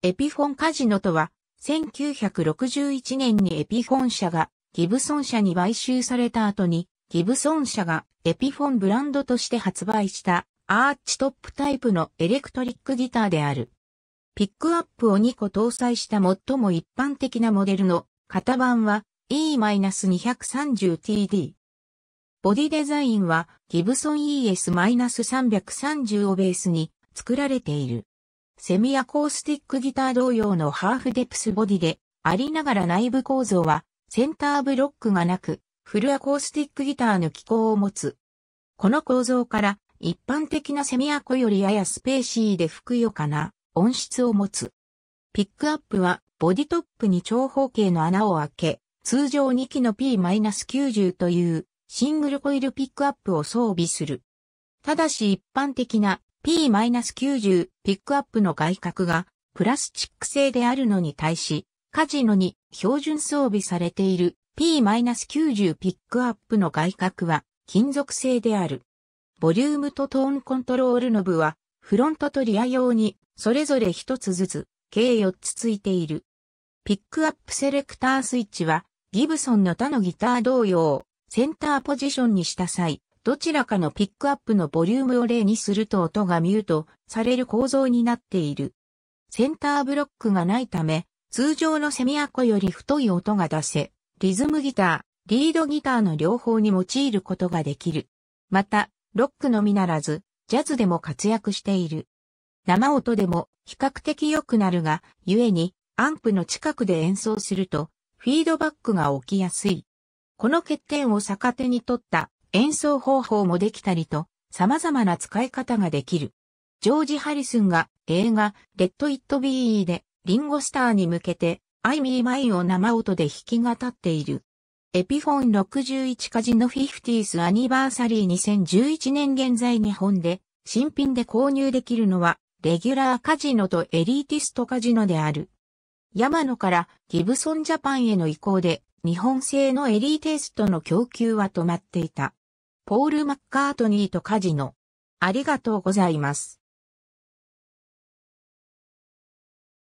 エピフォンカジノとは、1961年にエピフォン社がギブソン社に買収された後に、ギブソン社がエピフォンブランドとして発売したアーチトップタイプのエレクトリックギターである。ピックアップを2個搭載した最も一般的なモデルの型番は E-230TD。ボディデザインはギブソン ES-330 をベースに作られている。セミアコースティックギター同様のハーフデプスボディで、ありながら内部構造は、センターブロックがなく、フルアコースティックギターの機構を持つ。この構造から、一般的なセミアコよりややスペーシーでふくよかな音質を持つ。ピックアップは、ボディトップに長方形の穴を開け、通常2機の P-90 というシングルコイルピックアップを装備する。ただし一般的な P-90 ピックアップの外角がプラスチック製であるのに対し、カジノに標準装備されている P-90 ピックアップの外角は金属製である。ボリュームとトーンコントロールノブはフロントとリア用にそれぞれ1つずつ計4つついている。ピックアップセレクタースイッチはギブソンの他のギター同様センターポジションにした際どちらかのピックアップのボリュームを例にすると音がミュートされる構造になっている。センターブロックがないため、通常のセミアコより太い音が出せ、リズムギター、リードギターの両方に用いることができる。また、ロックのみならず、ジャズでも活躍している。生音でも比較的良くなるが、故にアンプの近くで演奏すると、フィードバックが起きやすい。この欠点を逆手に取った演奏方法もできたりと、様々な使い方ができる。ジョージ・ハリスンが映画、レッド・イット・ビーで、リンゴスターに向けて、アイ・ミー・マイを生音で弾き語っている。エピフォン61カジノフフィティース・アニバーサリー2011年現在日本で新品で購入できるのはレギュラーカジノとエリーティストカジノである。山野からギブソンジャパンへの移行で日本製のエリーティストの供給は止まっていた。ポール・マッカートニーとカジノ。ありがとうございます。